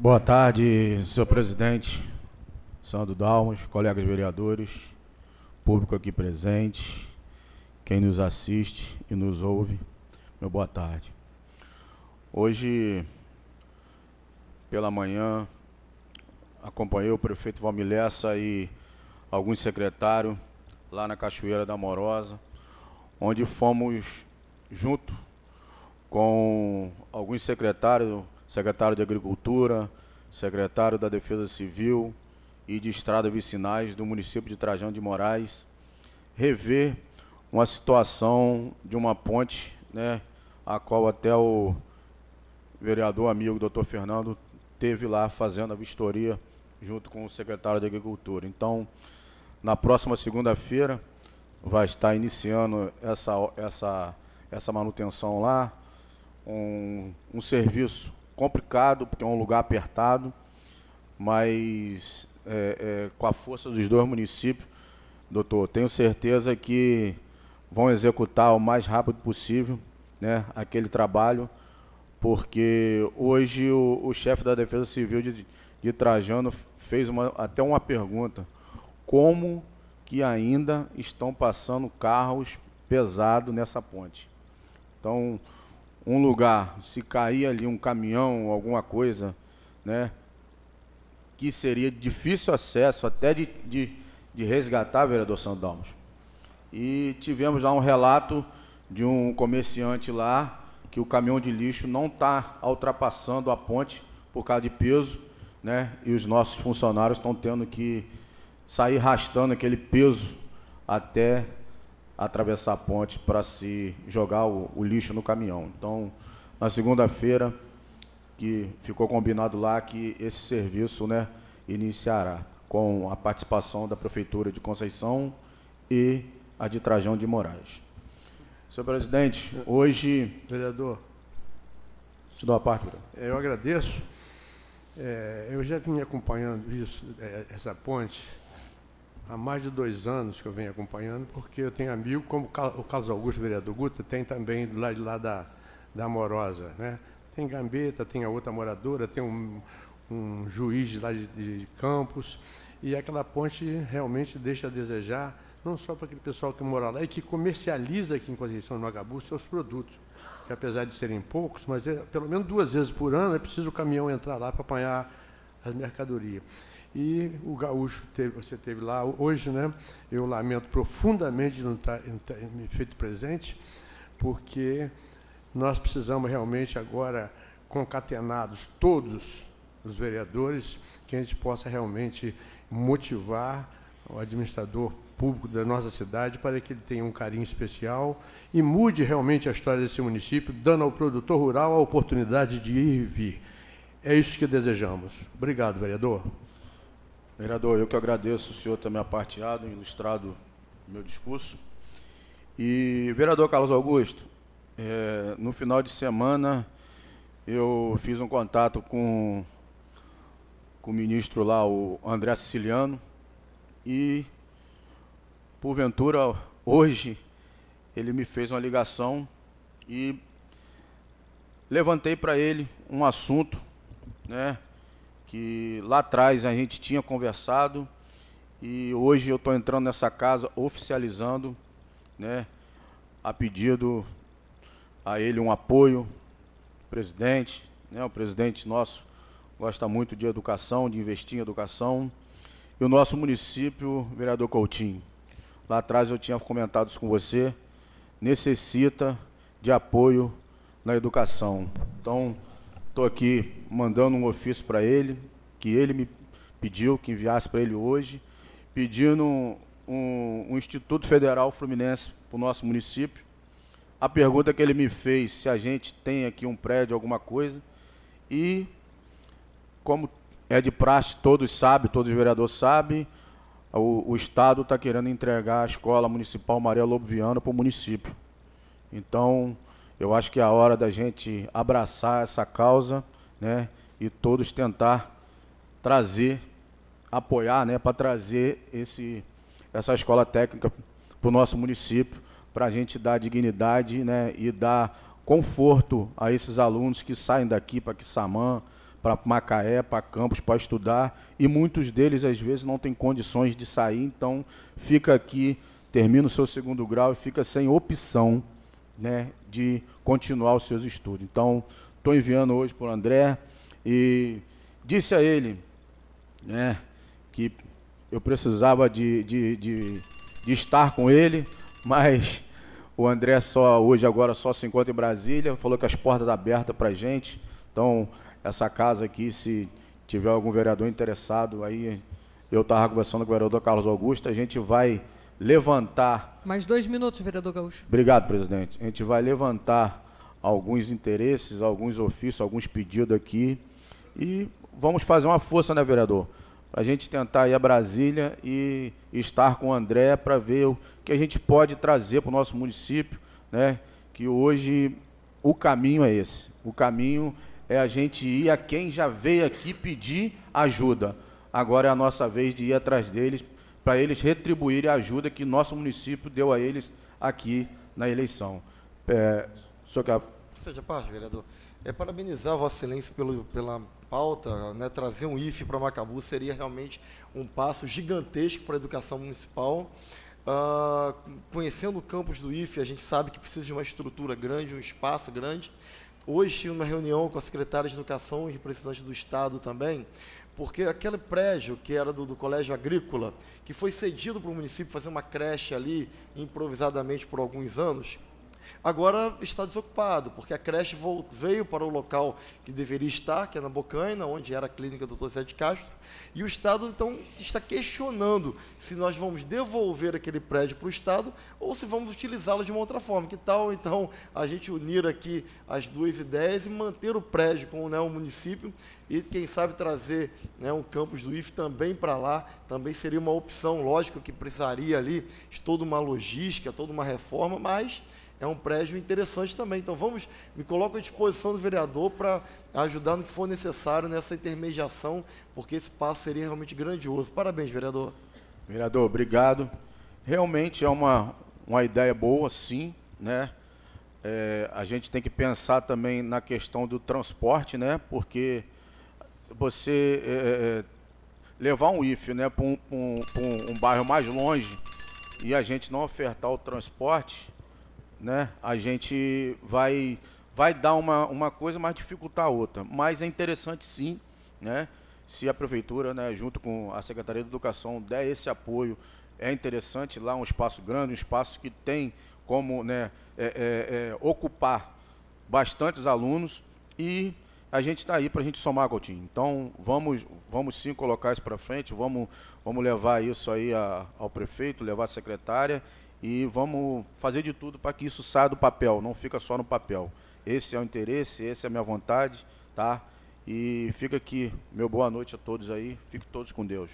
Boa tarde, senhor presidente, Sandro Dalmas, colegas vereadores, público aqui presente, quem nos assiste e nos ouve, meu boa tarde. Hoje, pela manhã, acompanhei o prefeito Valmilessa e alguns secretários lá na Cachoeira da Morosa, onde fomos junto com alguns secretários secretário de Agricultura, secretário da Defesa Civil e de Estrada Vicinais do município de Trajano de Moraes, rever uma situação de uma ponte, né, a qual até o vereador amigo doutor Fernando teve lá fazendo a vistoria junto com o secretário de Agricultura. Então, na próxima segunda-feira vai estar iniciando essa, essa, essa manutenção lá, um, um serviço complicado, porque é um lugar apertado, mas é, é, com a força dos dois municípios, doutor, tenho certeza que vão executar o mais rápido possível né, aquele trabalho, porque hoje o, o chefe da Defesa Civil de, de Trajano fez uma, até uma pergunta: como que ainda estão passando carros pesados nessa ponte? Então, um lugar, se cair ali um caminhão, alguma coisa, né? Que seria difícil acesso até de, de, de resgatar, vereador Sandalmos. E tivemos lá um relato de um comerciante lá que o caminhão de lixo não está ultrapassando a ponte por causa de peso, né? E os nossos funcionários estão tendo que sair arrastando aquele peso até atravessar a ponte para se jogar o, o lixo no caminhão. Então, na segunda-feira, que ficou combinado lá que esse serviço né, iniciará com a participação da Prefeitura de Conceição e a de Trajão de Moraes. Senhor presidente, hoje. Vereador. Te dou a parte. É, eu agradeço. É, eu já vim acompanhando isso, é, essa ponte, há mais de dois anos que eu venho acompanhando, porque eu tenho amigo, como o Carlos Augusto, vereador Guta, tem também do lado de lá da, da Amorosa. Né? Tem Gambeta, tem a outra moradora, tem um, um juiz de lá de, de Campos, e aquela ponte realmente deixa a desejar, não só para aquele pessoal que mora lá e que comercializa aqui em Conceição do Magabu seus produtos, que apesar de serem poucos, mas é, pelo menos duas vezes por ano é preciso o caminhão entrar lá para apanhar as mercadorias. E o Gaúcho, teve, você teve lá hoje, né? Eu lamento profundamente de não estar, tá, não tá, me feito presente, porque nós precisamos realmente agora, concatenados todos os vereadores, que a gente possa realmente motivar o administrador público da nossa cidade para que ele tenha um carinho especial e mude realmente a história desse município, dando ao produtor rural a oportunidade de ir e vir. É isso que desejamos. Obrigado, vereador. Vereador, eu que agradeço o senhor ter me aparteado, ilustrado meu discurso. E, vereador Carlos Augusto, é, no final de semana eu fiz um contato com, com o ministro lá, o André Siciliano, e, porventura, hoje ele me fez uma ligação e levantei para ele um assunto, né? que lá atrás a gente tinha conversado e hoje eu estou entrando nessa casa oficializando, né, a pedido a ele um apoio, presidente, né, o presidente nosso gosta muito de educação, de investir em educação, e o nosso município, vereador Coutinho, lá atrás eu tinha comentado isso com você, necessita de apoio na educação. Então, Estou aqui mandando um ofício para ele, que ele me pediu que enviasse para ele hoje, pedindo um, um, Instituto Federal Fluminense para o nosso município. A pergunta que ele me fez, se a gente tem aqui um prédio, alguma coisa, e como é de praxe, todos sabem, todos os vereadores sabem, o, o Estado está querendo entregar a Escola Municipal Maria Lobo Viana para o município. Então, eu acho que é a hora da gente abraçar essa causa, né? E todos tentar trazer, apoiar, né? Para trazer esse, essa escola técnica para o nosso município, para a gente dar dignidade, né? E dar conforto a esses alunos que saem daqui para Quissamã, para Macaé, para Campos, para estudar. E muitos deles, às vezes, não têm condições de sair, então fica aqui, termina o seu segundo grau e fica sem opção né, de continuar os seus estudos. Então, estou enviando hoje para o André e disse a ele né, que eu precisava de, de, de, de estar com ele, mas o André só hoje agora só se encontra em Brasília, falou que as portas estão abertas para a gente. Então, essa casa aqui, se tiver algum vereador interessado, aí eu estava conversando com o vereador Carlos Augusto, a gente vai levantar mais dois minutos, vereador Gaúcho. Obrigado, presidente. A gente vai levantar alguns interesses, alguns ofícios, alguns pedidos aqui e vamos fazer uma força, né, vereador? Para a gente tentar ir a Brasília e estar com o André para ver o que a gente pode trazer para o nosso município, né? Que hoje o caminho é esse. O caminho é a gente ir a quem já veio aqui pedir ajuda. Agora é a nossa vez de ir atrás deles para eles retribuírem a ajuda que nosso município deu a eles aqui na eleição. É, senhor Cap... Seja parte, vereador. É parabenizar Vossa Excelência pelo, pela pauta, né, trazer um IFE para Macabu seria realmente um passo gigantesco para a educação municipal. Uh, conhecendo o campus do IFE, a gente sabe que precisa de uma estrutura grande, um espaço grande, Hoje tive uma reunião com a secretária de Educação e representante do Estado também, porque aquele prédio que era do, do Colégio Agrícola, que foi cedido para o município fazer uma creche ali improvisadamente por alguns anos, Agora está desocupado, porque a creche veio para o local que deveria estar, que é na Bocaina, onde era a clínica do Dr. Sete Castro, e o Estado, então, está questionando se nós vamos devolver aquele prédio para o Estado ou se vamos utilizá-lo de uma outra forma. Que tal, então, a gente unir aqui as duas ideias e manter o prédio com né, o município e, quem sabe, trazer né, um campus do IF também para lá, também seria uma opção, lógico, que precisaria ali de toda uma logística, toda uma reforma, mas é um prédio interessante também. Então, vamos, me coloco à disposição do vereador para ajudar no que for necessário nessa intermediação, porque esse passo seria realmente grandioso. Parabéns, vereador. Vereador, obrigado. Realmente é uma, uma ideia boa, sim, né? É, a gente tem que pensar também na questão do transporte, né? Porque você é, é, é levar um IF né, para um, um, um bairro mais longe e a gente não ofertar o transporte, né? A gente vai vai dar uma, uma coisa, mas dificultar outra. Mas é interessante sim, né? Se a prefeitura, né, junto com a Secretaria de Educação der esse apoio, é interessante lá um espaço grande, um espaço que tem como né, é, é, é, ocupar bastantes alunos e a gente está aí para a gente somar, Coutinho. Então, vamos, vamos sim colocar isso para frente, vamos, vamos levar isso aí a, ao prefeito, levar a secretária e vamos fazer de tudo para que isso saia do papel, não fica só no papel. Esse é o interesse, essa é a minha vontade, tá? E fica aqui, meu boa noite a todos aí, fico todos com Deus.